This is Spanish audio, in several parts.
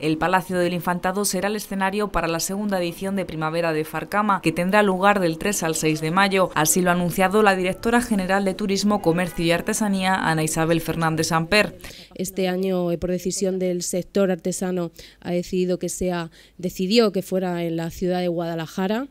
El Palacio del Infantado será el escenario para la segunda edición de Primavera de Farcama, que tendrá lugar del 3 al 6 de mayo. Así lo ha anunciado la directora general de Turismo, Comercio y Artesanía, Ana Isabel Fernández Amper. Este año, eh, por decisión del sector artesano, ha decidido que sea, decidió que fuera en la ciudad de Guadalajara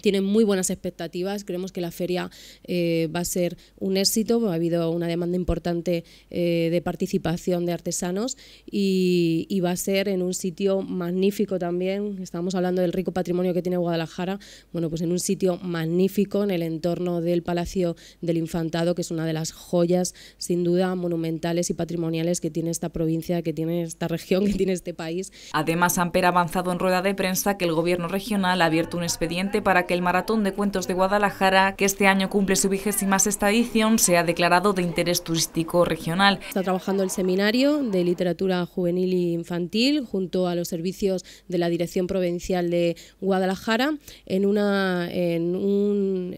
tienen muy buenas expectativas. Creemos que la feria eh, va a ser un éxito. Ha habido una demanda importante eh, de participación de artesanos y, va a ser en un sitio magnífico también. ...estamos hablando del rico patrimonio que tiene Guadalajara. Bueno, pues en un sitio magnífico en el entorno del Palacio del Infantado, que es una de las joyas sin duda monumentales y patrimoniales que tiene esta provincia, que tiene esta región, que tiene este país. Además, Amper ha avanzado en rueda de prensa que el gobierno regional ha abierto un expediente para que el Maratón de Cuentos de Guadalajara, que este año cumple su vigésima sexta edición, ha declarado de interés turístico regional. Está trabajando el seminario de literatura juvenil e infantil junto a los servicios de la Dirección Provincial de Guadalajara en, una, en, un,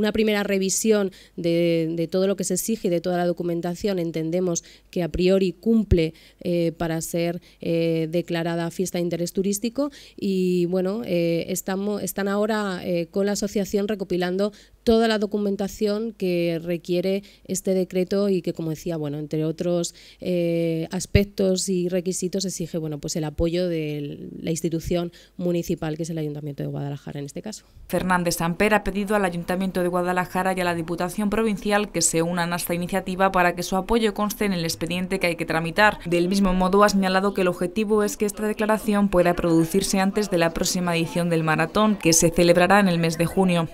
una primera revisión de, todo lo que se exige de toda la documentación entendemos que a priori cumple eh, para ser eh, declarada fiesta de interés turístico y bueno, eh, estamos, están ahora con la asociación recopilando toda la documentación que requiere este decreto y que, como decía, bueno, entre otros eh, aspectos y requisitos exige bueno, pues el apoyo de la institución municipal, que es el Ayuntamiento de Guadalajara en este caso. Fernández Amper ha pedido al Ayuntamiento de Guadalajara y a la Diputación Provincial que se unan a esta iniciativa para que su apoyo conste en el expediente que hay que tramitar. Del mismo modo, ha señalado que el objetivo es que esta declaración pueda producirse antes de la próxima edición del maratón, que se celebrará en el mes de junio.